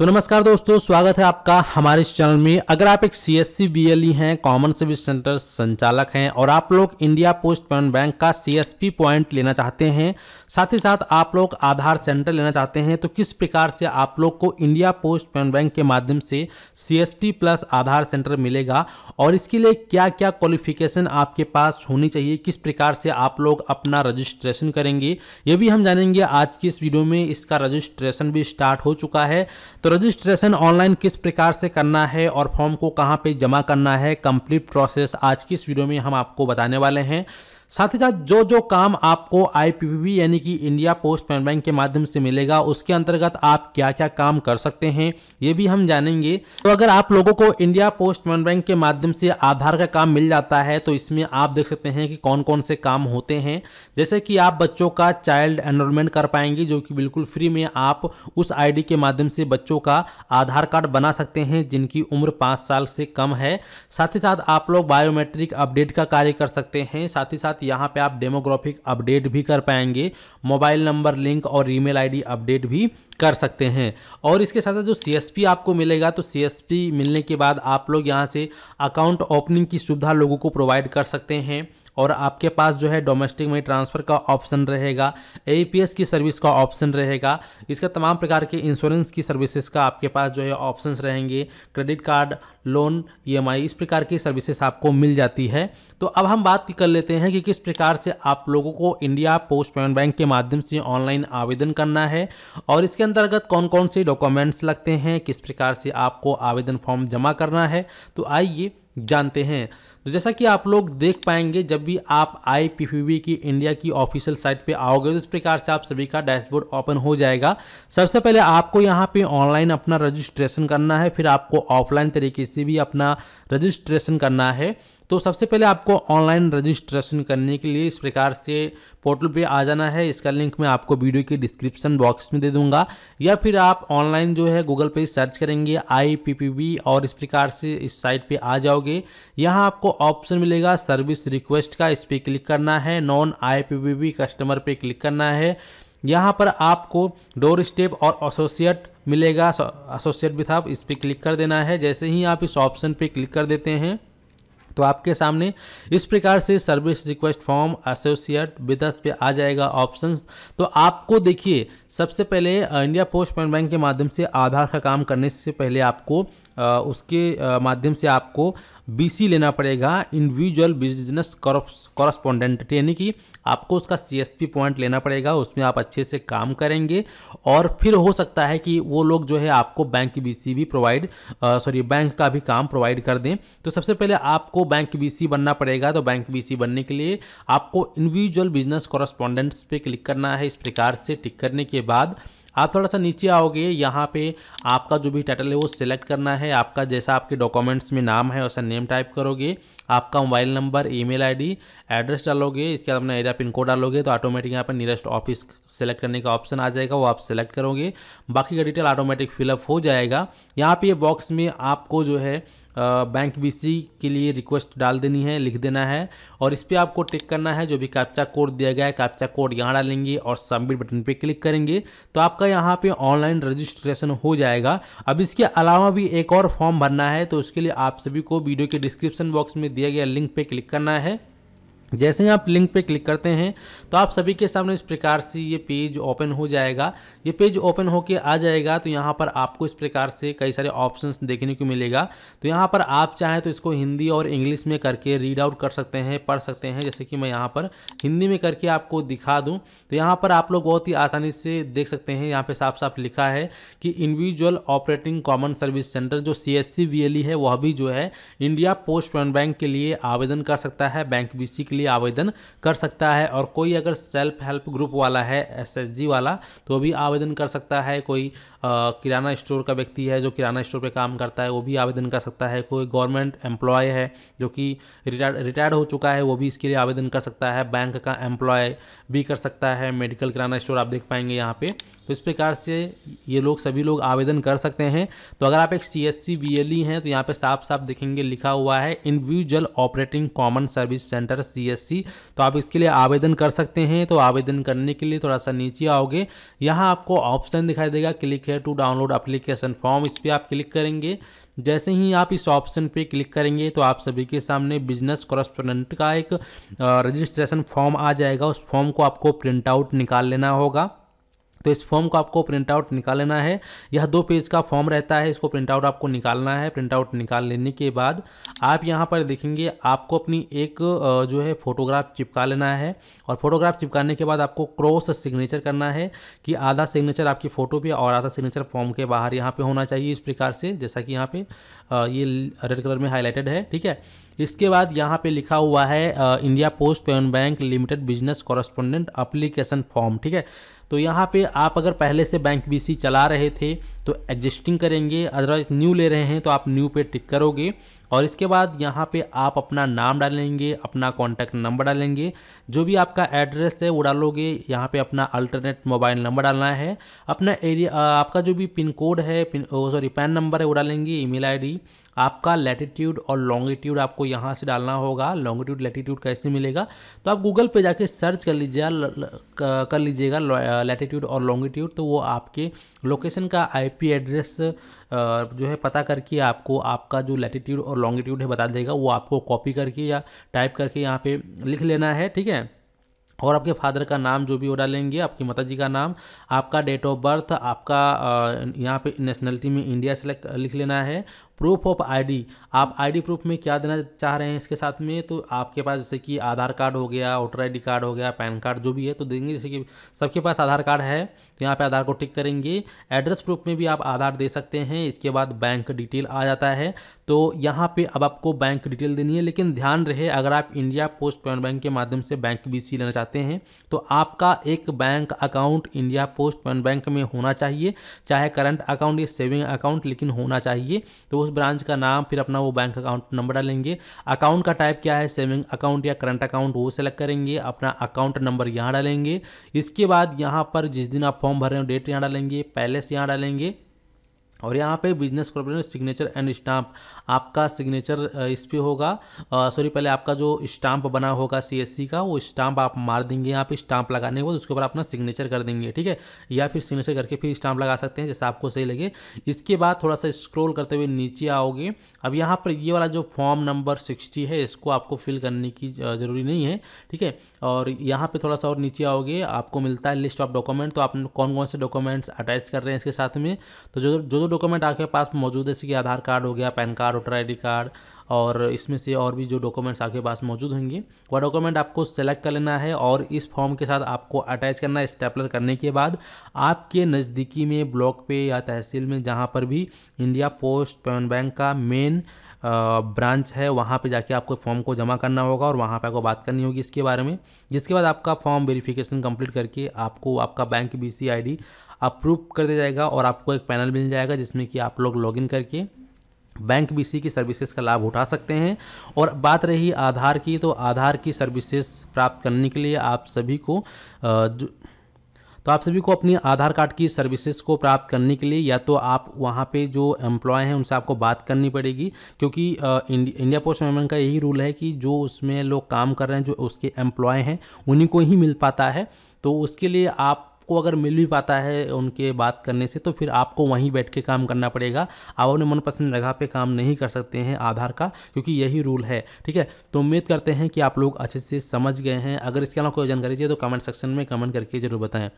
तो नमस्कार दोस्तों स्वागत है आपका हमारे इस चैनल में अगर आप एक C S C B L E हैं कॉमन सर्विस सेंटर संचालक हैं और आप लोग इंडिया पोस्ट पेमेंट बैंक का सी एस पी पॉइंट लेना चाहते हैं साथ ही साथ आप लोग आधार सेंटर लेना चाहते हैं तो किस प्रकार से आप लोग को इंडिया पोस्ट पेमेंट बैंक के माध्यम से C S P plus Aadhaar centre मिलेगा और इसके लिए क्या क्या क्वालिफिकेशन आपके पास होनी चाहिए किस प्रकार से आप लोग अपना रजिस्ट्रेशन करेंगे ये भी हम जानेंगे आज की इस वीडियो में इसका रजिस्ट्रेशन भी स्टार्ट हो चुका है तो रजिस्ट्रेशन ऑनलाइन किस प्रकार से करना है और फॉर्म को कहाँ पे जमा करना है कंप्लीट प्रोसेस आज की इस वीडियो में हम आपको बताने वाले हैं साथ ही साथ जो जो काम आपको आईपीपीबी यानी कि इंडिया पोस्ट पेमेंट बैंक के माध्यम से मिलेगा उसके अंतर्गत आप क्या क्या काम कर सकते हैं ये भी हम जानेंगे तो अगर आप लोगों को इंडिया पोस्ट पेमेंट बैंक के माध्यम से आधार का काम मिल जाता है तो इसमें आप देख सकते हैं कि कौन कौन से काम होते हैं जैसे कि आप बच्चों का चाइल्ड एनरोलमेंट कर पाएंगे जो कि बिल्कुल फ्री में आप उस आई के माध्यम से बच्चों का आधार कार्ड बना सकते हैं जिनकी उम्र पाँच साल से कम है साथ ही साथ आप लोग बायोमेट्रिक अपडेट का कार्य कर सकते हैं साथ ही साथ साथ यहाँ पे आप डेमोग्राफिक अपडेट भी कर पाएंगे मोबाइल नंबर लिंक और ईमेल आईडी अपडेट भी कर सकते हैं और इसके साथ साथ जो सी आपको मिलेगा तो सी मिलने के बाद आप लोग यहाँ से अकाउंट ओपनिंग की सुविधा लोगों को प्रोवाइड कर सकते हैं और आपके पास जो है डोमेस्टिक मनी ट्रांसफ़र का ऑप्शन रहेगा ए की सर्विस का ऑप्शन रहेगा इसका तमाम प्रकार के इंश्योरेंस की सर्विसेज का आपके पास जो है ऑप्शन रहेंगे क्रेडिट कार्ड लोन ई इस प्रकार की सर्विसेज आपको मिल जाती है तो अब हम बात कर लेते हैं कि किस प्रकार से आप लोगों को इंडिया पोस्ट पेमेंट बैंक के माध्यम से ऑनलाइन आवेदन करना है और इसके अंतर्गत कौन कौन से डॉक्यूमेंट्स लगते हैं किस प्रकार से आपको आवेदन फॉर्म जमा करना है तो आइए जानते हैं तो जैसा कि आप लोग देख पाएंगे जब भी आप आई की इंडिया की ऑफिशियल साइट पे आओगे तो इस प्रकार से आप सभी का डैशबोर्ड ओपन हो जाएगा सबसे पहले आपको यहाँ पे ऑनलाइन अपना रजिस्ट्रेशन करना है फिर आपको ऑफलाइन तरीके से भी अपना रजिस्ट्रेशन करना है तो सबसे पहले आपको ऑनलाइन रजिस्ट्रेशन करने के लिए इस प्रकार से पोर्टल पे आ जाना है इसका लिंक मैं आपको वीडियो के डिस्क्रिप्शन बॉक्स में दे दूंगा या फिर आप ऑनलाइन जो है गूगल पे सर्च करेंगे आई और इस प्रकार से इस साइट पे आ जाओगे यहाँ आपको ऑप्शन मिलेगा सर्विस रिक्वेस्ट का इस पर क्लिक करना है नॉन आई कस्टमर पर क्लिक करना है यहाँ पर आपको डोर स्टेप और एसोसिएट मिलेगा एसोसिएट विथ आप इस पर क्लिक कर देना है जैसे ही आप इस ऑप्शन पे क्लिक कर देते हैं तो आपके सामने इस प्रकार से service request form associate with us पे आ जाएगा ऑप्शंस तो आपको देखिए सबसे पहले इंडिया पोस्ट पेमेंट बैंक के माध्यम से आधार का काम करने से पहले आपको उसके माध्यम से आपको बीसी लेना पड़ेगा इंडिविजुअल बिजनेस कॉरस्पॉन्डेंट यानी कि आपको उसका सीएसपी पॉइंट लेना पड़ेगा उसमें आप अच्छे से काम करेंगे और फिर हो सकता है कि वो लोग जो है आपको बैंक की बीसी भी प्रोवाइड सॉरी बैंक का भी काम प्रोवाइड कर दें तो सबसे पहले आपको बैंक की बीसी बनना पड़ेगा तो बैंक बी बनने के लिए आपको इंडिविजुअल बिजनेस कॉरस्पॉन्डेंट्स पर क्लिक करना है इस प्रकार से टिक करने के बाद आप थोड़ा सा नीचे आओगे यहाँ पे आपका जो भी टाइटल है वो सिलेक्ट करना है आपका जैसा आपके डॉक्यूमेंट्स में नाम है वैसा नेम टाइप करोगे आपका mobile number email ID address डालोगे इसके बाद अपना एरिया पिन कोड डालोगे तो ऑटोमेटिक यहाँ पर नियरेस्ट ऑफिस सेलेक्ट करने का ऑप्शन आ जाएगा वो आप सेलेक्ट करोगे बाकी का डिटेल ऑटोमेटिक फिलअप हो जाएगा यहाँ पर ये बॉक्स में आपको जो है बैंक बी के लिए रिक्वेस्ट डाल देनी है लिख देना है और इस पर आपको टिक करना है जो भी कैप्चा कोड दिया गया है कैप्चा कोड यहाँ डालेंगे और सबमिट बटन पर क्लिक करेंगे तो आपका यहाँ पर ऑनलाइन रजिस्ट्रेशन हो जाएगा अब इसके अलावा भी एक और फॉर्म भरना है तो उसके लिए आप सभी को वीडियो के डिस्क्रिप्शन बॉक्स में दिया गया लिंक पर क्लिक करना है जैसे ही आप लिंक पे क्लिक करते हैं तो आप सभी के सामने इस प्रकार से ये पेज ओपन हो जाएगा ये पेज ओपन होके आ जाएगा तो यहाँ पर आपको इस प्रकार से कई सारे ऑप्शंस देखने को मिलेगा तो यहाँ पर आप चाहें तो इसको हिंदी और इंग्लिश में करके रीड आउट कर सकते हैं पढ़ सकते हैं जैसे कि मैं यहाँ पर हिंदी में करके आपको दिखा दूँ तो यहाँ पर आप लोग बहुत ही आसानी से देख सकते हैं यहाँ पर साफ साफ लिखा है कि individual operating common service centre जो सी एस e है वह भी जो है इंडिया पोस्ट पेमेंट बैंक के लिए आवेदन कर सकता है बैंक बी के लिए लिए आवेदन कर सकता है और कोई अगर सेल्फ हेल्प ग्रुप वाला है एस वाला तो भी आवेदन कर सकता है कोई किराना स्टोर का व्यक्ति है जो किराना स्टोर पर काम करता है वो भी आवेदन कर सकता है कोई गवर्नमेंट एम्प्लॉय है जो कि रिटायर्ड रिटायर्ड हो चुका है वो भी इसके लिए आवेदन कर सकता है बैंक का एम्प्लॉय भी कर सकता है मेडिकल किराना स्टोर आप देख पाएंगे यहाँ पे तो इस प्रकार से ये लोग सभी लोग आवेदन कर सकते हैं तो अगर आप एक C S C L E हैं तो यहाँ पे साफ साफ देखेंगे लिखा हुआ है individual operating common service centre C S C तो आप इसके लिए आवेदन कर सकते हैं तो आवेदन करने के लिए थोड़ा सा नीचे आओगे यहाँ आपको ऑप्शन दिखाई देगा क्लिक है टू डाउनलोड अप्लीकेशन फॉर्म इस पर आप क्लिक करेंगे जैसे ही आप इस ऑप्शन पे क्लिक करेंगे तो आप सभी के सामने बिजनेस कॉरस्पोडेंट का एक रजिस्ट्रेशन फॉर्म आ जाएगा उस फॉर्म को आपको प्रिंट आउट निकाल लेना होगा तो इस फॉर्म को आपको प्रिंट आउट निकाल लेना है यह दो पेज का फॉर्म रहता है इसको प्रिंट आउट आपको निकालना है प्रिंट आउट निकाल लेने के बाद आप यहाँ पर देखेंगे आपको अपनी एक जो है फोटोग्राफ चिपका लेना है और फोटोग्राफ चिपकाने के बाद आपको क्रॉस सिग्नेचर करना है कि आधा सिग्नेचर आपकी फ़ोटो पर और आधा सिग्नेचर फॉर्म के बाहर यहाँ पर होना चाहिए इस प्रकार से जैसा कि यहाँ पर ये रेड कलर में हाईलाइटेड है ठीक है इसके बाद यहाँ पे लिखा हुआ है India post payment bank limited business correspondent application form ठीक है तो यहाँ पे आप अगर पहले से बैंक बीसी चला रहे थे तो एग्जिस्टिंग करेंगे अदरवाइज न्यू ले रहे हैं तो आप न्यू पे टिक करोगे और इसके बाद यहाँ पे आप अपना नाम डालेंगे अपना कॉन्टैक्ट नंबर डालेंगे जो भी आपका एड्रेस है वो डालोगे यहाँ पे अपना अल्टरनेट मोबाइल नंबर डालना है अपना एरिया आपका जो भी पिन कोड है पिन सॉरी पैन नंबर है वो डालेंगे ईमेल आईडी आपका लेटिट्यूड और लॉन्गिट्यूड आपको यहाँ से डालना होगा लॉन्गिट्यूड लेटीट्यूड कैसे मिलेगा तो आप गूगल पर जाके सर्च कर लीजिएगा कर लीजिएगा लेटीट्यूड और लॉन्गिट्यूड तो वो आपके लोकेशन का आई आईपी एड्रेस जो है पता करके आपको आपका जो लैटिट्यूड और लॉन्गिट्यूड है बता देगा वो आपको कॉपी करके या टाइप करके यहाँ पे लिख लेना है ठीक है और आपके फादर का नाम जो भी वो डालेंगे आपकी माता जी का नाम आपका डेट ऑफ बर्थ आपका यहाँ पे नेशनलिटी में इंडिया सेलेक्ट लिख लेना है प्रूफ ऑफ आईडी आप आईडी प्रूफ में क्या देना चाह रहे हैं इसके साथ में तो आपके पास जैसे कि आधार कार्ड हो गया वोटर आई कार्ड हो गया पैन कार्ड जो भी है तो देंगे जैसे कि सबके पास आधार कार्ड है तो यहाँ पर आधार को टिक करेंगे एड्रेस प्रूफ में भी आप आधार दे सकते हैं इसके बाद बैंक डिटेल आ जाता है तो यहाँ पर अब आपको बैंक डिटेल देनी है लेकिन ध्यान रहे अगर आप इंडिया पोस्ट पेमेंट बैंक के माध्यम से बैंक बी लेना चाहते हैं तो आपका एक bank account India post payment bank में होना चाहिए चाहे करंट अकाउंट या सेविंग अकाउंट लेकिन होना चाहिए तो उस ब्रांच का नाम फिर अपना वो बैंक अकाउंट नंबर डालेंगे अकाउंट का टाइप क्या है सेविंग अकाउंट या करंट अकाउंट वो सेलेक्ट करेंगे अपना अकाउंट नंबर यहाँ डालेंगे इसके बाद यहाँ पर जिस दिन आप फॉर्म भर रहे हो डेट यहाँ डालेंगे पैलेस यहाँ डालेंगे और यहाँ पे business corporation signature and stamp आपका सिग्नेचर इस पर होगा सॉरी पहले आपका जो स्टाम्प बना होगा सीएससी का वो स्टाम्प आप मार देंगे यहाँ पे स्टाम्प लगाने के बाद उसके ऊपर अपना सिग्नेचर कर देंगे ठीक है या फिर सिग्नेचर करके फिर स्टाम्प लगा सकते हैं जैसे आपको सही लगे इसके बाद थोड़ा सा स्क्रोल करते हुए नीचे आओगे अब यहाँ पर ये वाला जो फॉर्म नंबर सिक्सटी है इसको आपको फिल करने की ज़रूरी नहीं है ठीक है और यहाँ पर थोड़ा सा और नीचे आओगे आपको मिलता है लिस्ट ऑफ डॉक्यूमेंट तो आप कौन कौन से डॉक्यूमेंट्स अटैच कर रहे हैं इसके साथ में तो जो जो डॉक्यूमेंट आपके पास मौजूद है जैसे कि आधार कार्ड हो गया PAN card voter I card और इसमें से और भी जो डॉक्यूमेंट्स आपके पास मौजूद होंगे वह डॉक्यूमेंट आपको सेलेक्ट कर लेना है और इस फॉर्म के साथ आपको अटैच करना है स्टेपलर करने के बाद आपके नज़दीकी में ब्लॉक पे या तहसील में जहाँ पर भी इंडिया पोस्ट पेमेंट बैंक का मेन ब्रांच है वहाँ पे जाके आपको फॉर्म को जमा करना होगा और वहाँ पे आपको बात करनी होगी इसके बारे में जिसके बाद आपका फॉर्म वेरिफिकेशन कंप्लीट करके आपको आपका bank B C I D approve कर दिया जाएगा और आपको एक पैनल मिल जाएगा जिसमें कि आप लोग लॉगिन करके बैंक सी की सर्विसेज का लाभ उठा सकते हैं और बात रही आधार की तो आधार की सर्विसेज प्राप्त करने के लिए आप सभी को जो तो आप सभी को अपनी आधार कार्ड की सर्विसेज को प्राप्त करने के लिए या तो आप वहाँ पे जो एम्प्लॉय हैं उनसे आपको बात करनी पड़ेगी क्योंकि इंडिया पोस्ट पेमेंट का यही रूल है कि जो उसमें लोग काम कर रहे हैं जो उसके एम्प्लॉय हैं उन्हीं को ही मिल पाता है तो उसके लिए आप आपको अगर मिल भी पाता है उनके बात करने से तो फिर आपको वहीं बैठ के काम करना पड़ेगा आप अपने मनपसंद जगह पे काम नहीं कर सकते हैं आधार का क्योंकि यही रूल है ठीक है तो उम्मीद करते हैं कि आप लोग अच्छे से समझ गए हैं अगर इसके अलावा कोई जानकारी चाहिए तो कमेंट सेक्शन में कमेंट करके जरूर बताएं